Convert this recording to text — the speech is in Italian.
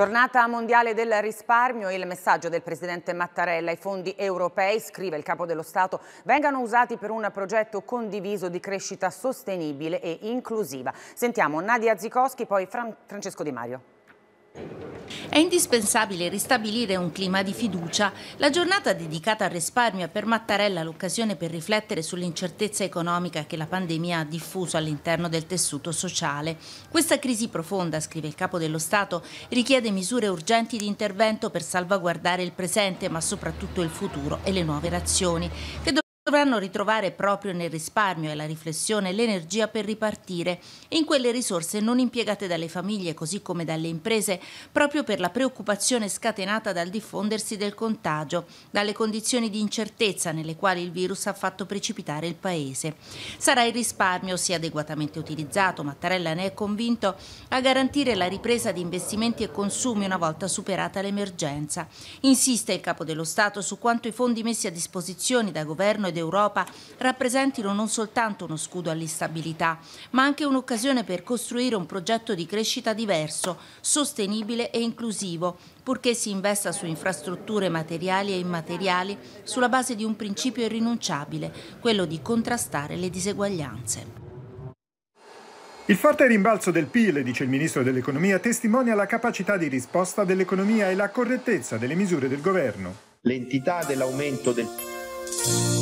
Giornata mondiale del risparmio, il messaggio del Presidente Mattarella, i fondi europei, scrive il Capo dello Stato, vengano usati per un progetto condiviso di crescita sostenibile e inclusiva. Sentiamo Nadia Zikowski, poi Fran Francesco Di Mario. È indispensabile ristabilire un clima di fiducia. La giornata dedicata al risparmio è per Mattarella l'occasione per riflettere sull'incertezza economica che la pandemia ha diffuso all'interno del tessuto sociale. Questa crisi profonda, scrive il capo dello Stato, richiede misure urgenti di intervento per salvaguardare il presente, ma soprattutto il futuro e le nuove nazioni, dovranno ritrovare proprio nel risparmio e la riflessione l'energia per ripartire, in quelle risorse non impiegate dalle famiglie così come dalle imprese, proprio per la preoccupazione scatenata dal diffondersi del contagio, dalle condizioni di incertezza nelle quali il virus ha fatto precipitare il Paese. Sarà il risparmio, sia adeguatamente utilizzato, Mattarella ne è convinto, a garantire la ripresa di investimenti e consumi una volta superata l'emergenza. Insiste il Capo dello Stato su quanto i fondi messi a disposizione da governo e d'Europa rappresentino non soltanto uno scudo all'instabilità, ma anche un'occasione per costruire un progetto di crescita diverso, sostenibile e inclusivo, purché si investa su infrastrutture materiali e immateriali sulla base di un principio irrinunciabile, quello di contrastare le diseguaglianze. Il forte rimbalzo del PIL, dice il ministro dell'economia, testimonia la capacità di risposta dell'economia e la correttezza delle misure del governo. L'entità dell'aumento del PIL